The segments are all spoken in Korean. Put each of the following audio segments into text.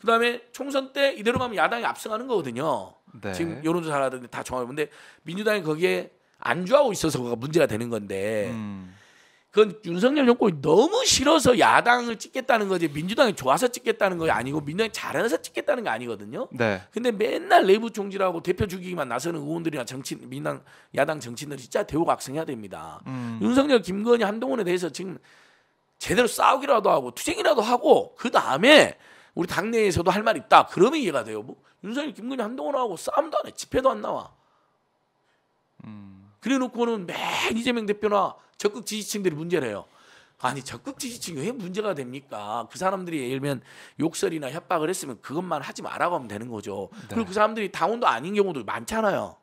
그다음에 총선 때 이대로 가면 야당이 압승하는 거거든요. 네. 지금 여론조사라든지 다 정하고 근데 민주당이 거기에 안주하고 있어서가 문제가 되는 건데 음. 그건 윤석열 정권이 너무 싫어서 야당을 찍겠다는 거지 민주당이 좋아서 찍겠다는 거 아니고 민주당이 잘해서 찍겠다는 게 아니거든요. 네. 근데 맨날 내부 총질하고 대표 죽이기만 나서는 의원들이나 정치 민당 야당 정치인들 이 진짜 대우각성해야 됩니다. 음. 윤석열, 김건희, 한동훈에 대해서 지금 제대로 싸우기라도 하고 투쟁이라도 하고 그 다음에 우리 당내에서도 할말 있다. 그러면 이해가 돼요. 뭐 윤석열, 김건희, 한동훈하고 싸움도 안 해. 집회도 안 나와. 음. 그래놓고는 맨 이재명 대표나 적극 지지층들이 문제래요. 아니 적극 지지층이 왜 문제가 됩니까? 그 사람들이 예를 들면 욕설이나 협박을 했으면 그것만 하지 말라고 하면 되는 거죠. 네. 그리고 그 사람들이 당원도 아닌 경우도 많잖아요.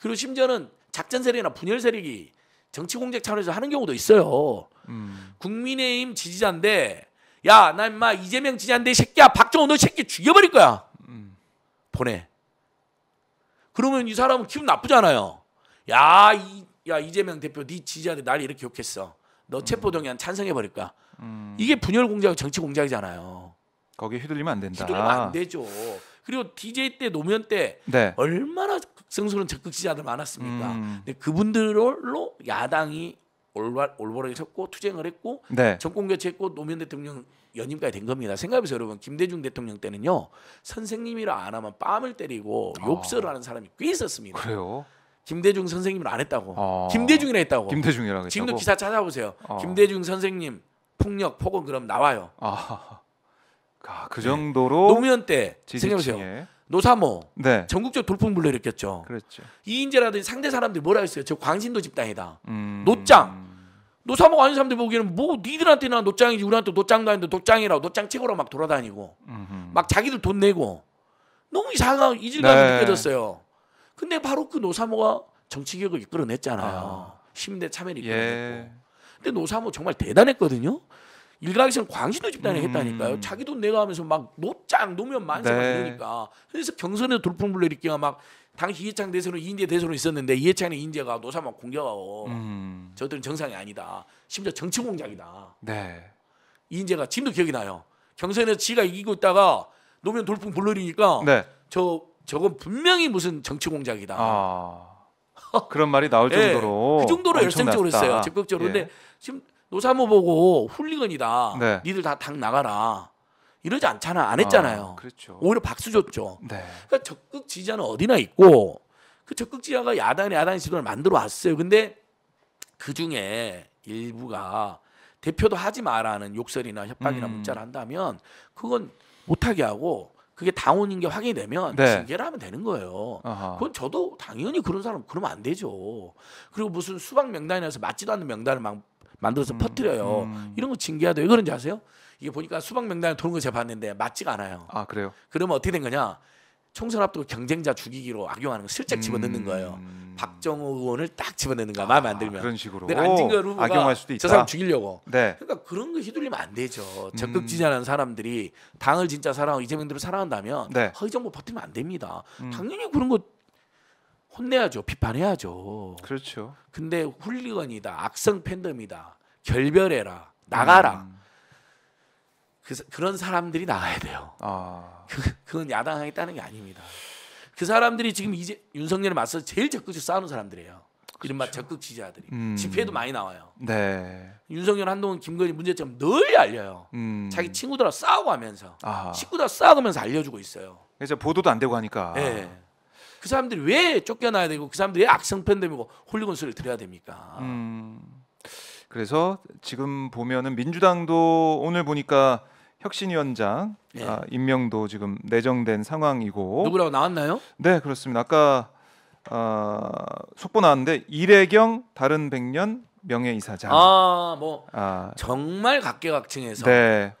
그리고 심지어는 작전 세력이나 분열 세력이 정치 공작 차원에서 하는 경우도 있어요. 음. 국민의힘 지지자인데 야, 나 임마 이재명 지지한데 새끼야. 박정호 너 새끼 죽여버릴 거야. 보내. 그러면 이 사람은 기분 나쁘잖아요. 야, 이, 야 이재명 대표 네 지지자들 날 이렇게 욕했어. 너 체포동의안 찬성해버릴 거야. 음. 이게 분열 공작, 정치 공작이잖아요. 거기에 휘둘리면 안 된다. 휘둘리면 안 되죠. 그리고 DJ 때 노무현 때 네. 얼마나 성스러운 적극 지자들 많았습니까? 음. 근데 그분들로 야당이 올바, 올바르게 섰고 투쟁을 했고 네. 정권 교체했고 노무현 대통령 연임까지 된 겁니다. 생각해보세요 여러분. 김대중 대통령 때는요. 선생님이라 안 하면 뺨을 때리고 아. 욕설을 아. 하는 사람이 꽤 있었습니다. 그래요? 김대중 선생님을 안 했다고. 아. 김대중이라 했다고. 김대중이라 했다고. 지금도 기사 찾아보세요. 아. 김대중 선생님 폭력 폭언 그럼 나와요. 아. 아 그 정도로 네. 노무현 때 생각해보세요. 노사모 네. 전국적 돌풍불로 일으켰죠. 그랬죠. 이인재라든지 상대 사람들이 뭐라 했어요? 저 광신도 집단이다. 음... 노짱 노사모가 아닌 사람들 보기에는 뭐 니들한테나 노짱이지 우리한테 노짱도 아닌데 노짱이라고 노짱 최고로막 돌아다니고 음흠. 막 자기들 돈 내고 너무 이상한 이질감이 네. 느껴졌어요. 근데 바로 그 노사모가 정치개혁을 이끌어냈잖아요. 아. 시민대 참여를 예. 이끌어냈고. 예. 근데 노사모 정말 대단했거든요. 일각에서는 광신도 집단이 했다니까요. 음. 자기 돈 내가 하면서 막 노짱 노면 만세 네. 만드니까 그래서 경선에서 돌풍불내리기가 막 당시 이해창 대선은 이인재 대선으로 있었는데 이해창이 인재가 노사만 공격하고 음. 저들은 정상이 아니다. 심지어 정치 공작이다. 네. 이인재가 지금도 기억이 나요. 경선에서 지가 이기고 있다가 노면 돌풍 불러리니까 네. 저 저건 분명히 무슨 정치 공작이다. 아, 그런 말이 나올 예. 정도로 네, 그 정도로 열성적으로 했어요. 적극적으로. 예. 근데 지금 노사모 보고 훌리건이다. 네. 니들 다 당 나가라. 이러지 않잖아. 안 아, 했잖아요. 아, 그렇죠. 오히려 박수 줬죠. 네. 그러니까 적극 지지자는 어디나 있고 그 적극 지지자가 야당이 야당 지도를 만들어 왔어요. 근데 그 중에 일부가 대표도 하지 마라는 욕설이나 협박이나 음. 문자를 한다면 그건 못하게 하고 그게 당원인 게 확인이 되면 네. 징계를 하면 되는 거예요. 아하. 그건 저도 당연히 그런 사람 그러면 안 되죠. 그리고 무슨 수박 명단이라서 맞지도 않는 명단을 막 만들어서 음. 퍼뜨려요. 음. 이런 거 징계하다 왜 그런지 아세요? 이게 보니까 수박 명단을 도는 거 제가 봤는데 맞지가 않아요. 아 그래요? 그러면 어떻게 된 거냐? 총선 앞두고 경쟁자 죽이기로 악용하는 거 슬쩍 집어넣는 음. 거예요. 음. 박정호 의원을 딱 집어넣는 거야. 마음에 안 아, 들면. 아, 그런 식으로. 근데 안진걸 후보가 악용할 수도 있다. 저 사람 죽이려고. 네. 그러니까 그런 거 휘둘리면 안 되죠. 적극 음. 지지하는 사람들이 당을 진짜 사랑하고 이재명들을 사랑한다면 네. 허위정보 버티면 안 됩니다. 음. 당연히 그런 거 혼내야죠. 비판해야죠. 그렇죠. 근데 훌리건이다. 악성 팬덤이다. 결별해라. 나가라. 음. 그, 런 사람들이 나가야 돼요. 아. 그, 그건 야당이 따는 게 아닙니다. 그 사람들이 지금 이제 윤석열을 맞서 서 제일 적극적으로 싸우는 사람들이에요. 그렇죠. 이른바 적극 지지자들이 음. 집회도 많이 나와요. 네. 윤석열 한동훈 김건희 문제점 늘 알려요. 음. 자기 친구들하고 싸우고 하면서 아. 식구들하고 싸우면서 알려주고 있어요. 그래서 보도도 안 되고 하니까. 네. 그 사람들이 왜 쫓겨나야 되고 그 사람들이 왜악성팬됨이고 홀리곤스를 들여야 됩니까? 음, 그래서 지금 보면은 민주당도 오늘 보니까 혁신위원장 예. 아, 임명도 지금 내정된 상황이고 누구라고 나왔나요? 네 그렇습니다. 아까 어, 속보 나왔는데 이래경 다른 백년 명예이사장 아 뭐 아, 정말 각계각층에서 네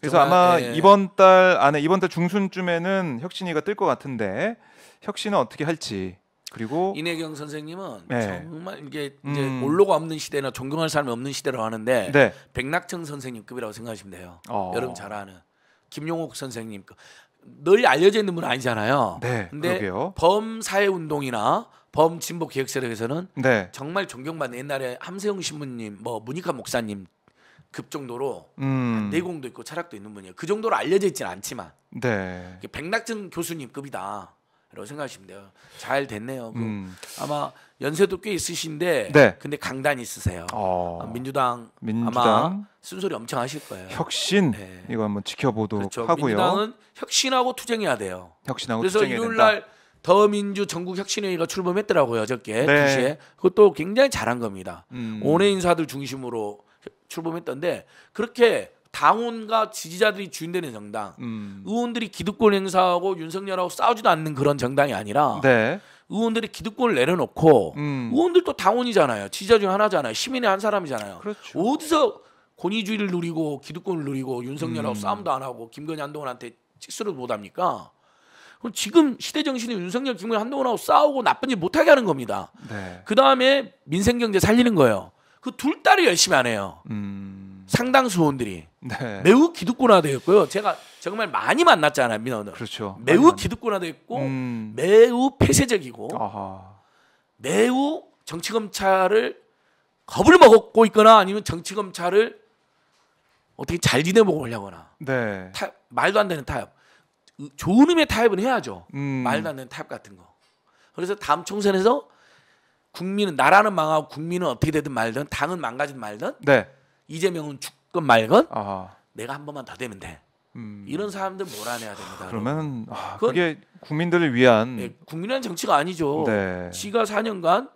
그래서 정말, 아마 예. 이번 달 안에 이번 달 중순쯤에는 혁신위가 뜰 것 같은데 혁신은 어떻게 할지 그리고 이내경 선생님은 네. 정말 이게 이제 음. 올로가 없는 시대나 존경할 사람이 없는 시대라고 하는데 네. 백낙청 선생님급이라고 생각하시면 돼요. 어. 여러분 잘 아는 김용옥 선생님 늘 알려져 있는 분은 아니잖아요. 네, 근데 범사회 운동이나 범진보 개획 세력에서는 네. 정말 존경받는 옛날에 함세영 신부님, 뭐 문익환 목사님 급 정도로 음. 내공도 있고 철학도 있는 분이에요. 그 정도로 알려져 있지는 않지만 네. 백낙증 교수님급이다. 라고 생각하시면 돼요. 잘 됐네요. 그 음. 아마 연세도 꽤 있으신데 네. 근데 강단 이 있으세요. 어. 아, 민주당, 민주당, 아마 쓴소리 엄청 하실 거예요. 혁신 네. 이거 한번 지켜보도록 그렇죠. 하고요. 민주당은 혁신하고 투쟁해야 돼요. 혁신하고 그래서 일요일 날 더민주 전국 혁신회의가 출범했더라고요. 저께 네. 2시에 그것도 굉장히 잘한 겁니다. 음. 원외 인사들 중심으로 출범했던데 그렇게 당원과 지지자들이 주인되는 정당, 음. 의원들이 기득권 행사하고 윤석열하고 싸우지도 않는 그런 정당이 아니라 네. 의원들이 기득권을 내려놓고 음. 의원들도 당원이잖아요. 지지자 중 하나잖아요. 시민의 한 사람이잖아요. 그렇죠. 어디서 권위주의를 누리고 기득권을 누리고 윤석열하고 음. 싸움도 안 하고 김건희 한동훈한테 찍수를 못 합니까? 그럼 지금 시대 정신이 윤석열 김건희 한동훈하고 싸우고 나쁜 일 못하게 하는 겁니다. 네. 그 다음에 민생 경제 살리는 거예요. 그 둘 다를 열심히 안 해요. 음. 상당수 의원들이 네. 매우 기득권화되었고요. 제가 정말 많이 만났잖아요, 민원을. 그렇죠. 매우 기득권화되었고 음. 매우 폐쇄적이고, 아하. 매우 정치 검찰을 겁을 먹고 있거나 아니면 정치 검찰을 어떻게 잘 지내보고 하려거나 네. 타, 말도 안 되는 타협, 좋은 의미의 타협은 해야죠. 음. 말도 안 되는 타협 같은 거. 그래서 다음 총선에서 국민은 나라는 망하고 국민은 어떻게 되든 말든 당은 망가진 말든. 네. 이재명은 죽건 말건 아. 내가 한 번만 더 되면 돼. 음. 이런 사람들 몰아내야 됩니다. 그러면 아, 아 그게 국민들을 위한 네, 예, 국민의 정치가 아니죠. 네. 지가 4년간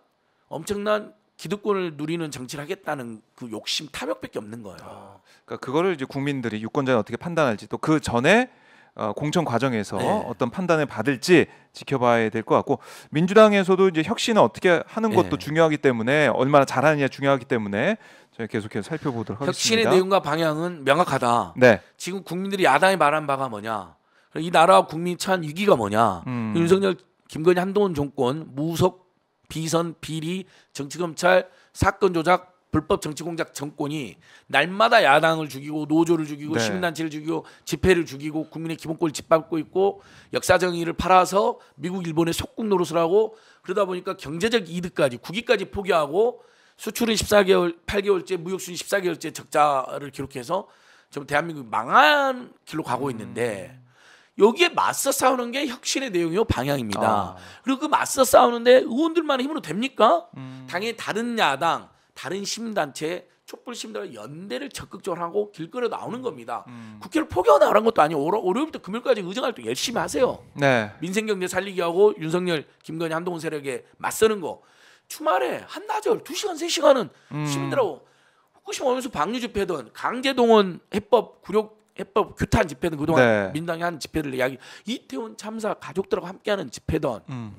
엄청난 기득권을 누리는 정치를 하겠다는 그 욕심 탐욕밖에 없는 거예요. 아, 그러니까 그거를 이제 국민들이 유권자는 어떻게 판단할지 또 그 전에 어, 공천 과정에서 네. 어떤 판단을 받을지 지켜봐야 될 것 같고 민주당에서도 이제 혁신을 어떻게 하는 네. 것도 네. 중요하기 때문에 얼마나 잘하느냐 중요하기 때문에 저희 계속해서 살펴보도록 하겠습니다. 혁신의 내용과 방향은 명확하다. 네. 지금 국민들이 야당이 말한 바가 뭐냐? 이 나라 국민 찬 위기가 뭐냐? 음. 윤석열, 김건희, 한동훈 정권 무속, 비선, 비리, 정치검찰, 사건 조작, 불법 정치공작 정권이 날마다 야당을 죽이고 노조를 죽이고 네. 시민단체를 죽이고 집회를 죽이고 국민의 기본권을 짓밟고 있고 역사정의를 팔아서 미국 일본의 속국 노릇을 하고 그러다 보니까 경제적 이득까지 국익까지 포기하고 수출은 14개월 8개월째 무역수지 14개월째 적자를 기록해서 지금 대한민국이 망한 길로 가고 있는데 음. 여기에 맞서 싸우는 게 혁신의 내용이요 방향입니다. 아. 그리고 그 맞서 싸우는데 의원들만의 힘으로 됩니까? 음. 당연히 다른 야당 다른 시민단체 촛불 시민들 연대를 적극적으로 하고 길거리에 나오는 음. 겁니다. 음. 국회를 포기하라는 것도 아니고 월요일부터 금요일까지 의정활동 열심히 하세요. 네. 민생경제 살리기 하고 윤석열, 김건희, 한동훈 세력에 맞서는 거. 주말에 한나절 2시간3시간은 음. 시민들하고 후쿠시마 오면서 방류 집회든 강제동원 해법 구력 해법 규탄 집회든 그동안 네. 민당이 한 집회를 이야기 이태원 참사 가족들하고 함께하는 집회든 음.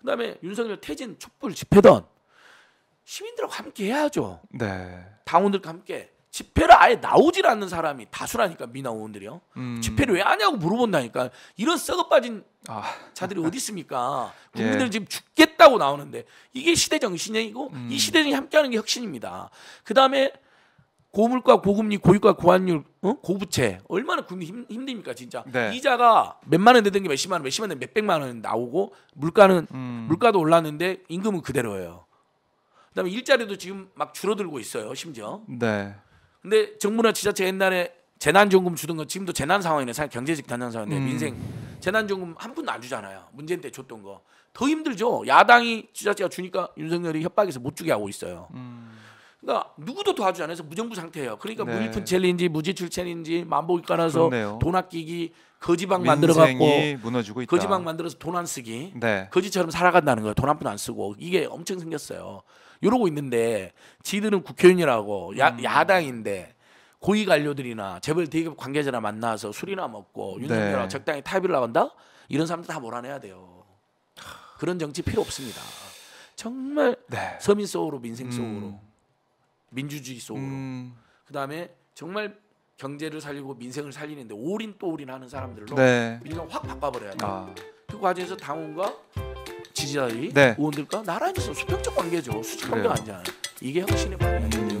그다음에 윤석열 퇴진 촛불 집회든 시민들과 함께 해야죠. 네. 당원들과 함께 집회를 아예 나오질 않는 사람이 다수라니까 미나의원들이요. 음. 집회를 왜 하냐고 물어본다니까. 이런 썩어 빠진 아. 자들이 어디 있습니까? 국민들 예. 지금 죽겠다고 나오는데 이게 시대 정신이고 음. 이 시대 정신 함께하는 게 혁신입니다. 그 다음에 고물가, 고금리, 고유가, 고환율, 어? 고부채 얼마나 국민 힘, 힘듭니까 진짜 네. 이자가 몇만 원 되던 게 몇십만 원, 몇십만 원, 몇백만 원 나오고 물가는 음. 물가도 올랐는데 임금은 그대로예요. 그다음에 일자리도 지금 막 줄어들고 있어요. 심지어. 네. 근데 정부나 지자체 옛날에 재난지원금 주던 거 지금도 재난 상황이네. 사실 경제적 단난 상황인데 음. 민생 재난지원금 한 푼도 안 주잖아요. 문재인 때 줬던 거. 더 힘들죠. 야당이 지자체가 주니까 윤석열이 협박해서 못 주게 하고 있어요. 음. 그러니까 누구도 도와주지 않아서 무정부 상태예요. 그러니까 네. 무일푼리인지 무지출체인지 만복이 깔아서 돈 아끼기 거지방 만들어 갖고 무너지고 있다. 거지방 만들어서 돈 안 쓰기. 네. 거지처럼 살아간다는 거예요. 돈한 푼 안 쓰고 이게 엄청 생겼어요. 이러고 있는데 지들은 국회의원이라고 야, 음. 야당인데 고위 관료들이나 재벌 대기업 관계자나 만나서 술이나 먹고 윤석열하고 네. 적당히 타협을 나간다 이런 사람들 다 몰아내야 돼요. 그런 정치 필요 없습니다. 정말 네. 서민 속으로 민생 음. 속으로 음. 민주주의 속으로 음. 그다음에 정말 경제를 살리고 민생을 살리는데 올인 또 올인하는 사람들로 네. 민정 확 바꿔버려야 돼요. 아. 그 과정에서 당원과 지지자들이 네. 의원들과 나란히 있어 수평적 관계죠. 수직 관계가 아니잖아요. 이게 혁신의 방향인데요.